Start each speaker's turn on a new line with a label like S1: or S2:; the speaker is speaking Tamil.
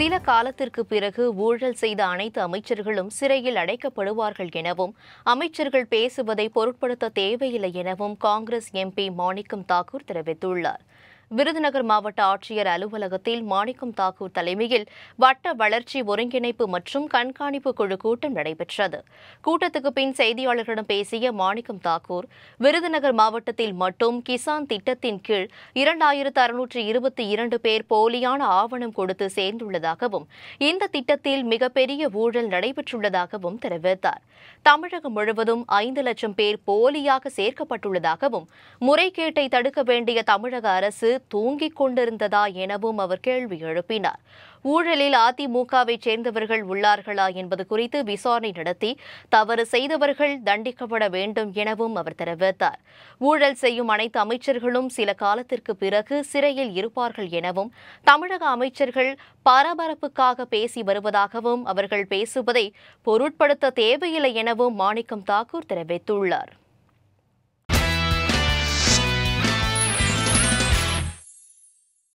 S1: சில காலத்திற்கு பிறகு ஊழல் செய்த அனைத்து அமைச்சர்களும் சிறையில் அடைக்கப்படுவார்கள் எனவும் அமைச்சர்கள் பேசுவதை பொருட்படுத்த தேவையில்லை எனவும் காங்கிரஸ் எம்பி மாணிக்கம் தாக்கூர் தெரிவித்துள்ளார் விருதுநகர் மாவட்ட ஆட்சியர் அலுவலகத்தில் மாணிக்கம் தாக்கூர் தலைமையில் வட்ட வளர்ச்சி ஒருங்கிணைப்பு மற்றும் கண்காணிப்பு குழு கூட்டம் நடைபெற்றது கூட்டத்துக்கு பின் செய்தியாளர்களிடம் பேசிய மாணிக்கம் தாக்கூர் விருதுநகர் மாவட்டத்தில் மட்டும் கிசான் திட்டத்தின் கீழ் இரண்டாயிரத்து அறுநூற்று இருபத்தி இரண்டு பேர் போலியான ஆவணம் கொடுத்து சேர்ந்துள்ளதாகவும் இந்த திட்டத்தில் மிகப்பெரிய ஊழல் நடைபெற்றுள்ளதாகவும் தெரிவித்தார் தமிழகம் முழுவதும் ஐந்து லட்சம் பேர் போலியாக சேர்க்கப்பட்டுள்ளதாகவும் முறைகேட்டை தடுக்க வேண்டிய தமிழக அரசு தூங்கிக் கொண்டிருந்ததா எனவும் அவர் கேள்வி எழுப்பினார் ஊழலில் அதிமுகவை சேர்ந்தவர்கள் உள்ளார்களா என்பது குறித்து விசாரணை நடத்தி தவறு செய்தவர்கள் தண்டிக்கப்பட வேண்டும் எனவும் அவர் தெரிவித்தார் ஊழல் செய்யும் அனைத்து அமைச்சர்களும் சில காலத்திற்கு பிறகு சிறையில் இருப்பார்கள் எனவும் தமிழக அமைச்சர்கள் பரபரப்புக்காக பேசி வருவதாகவும் அவர்கள் பேசுவதை பொருட்படுத்த தேவையில்லை எனவும் மாணிக்கம் தாக்கூர் தெரிவித்துள்ளார்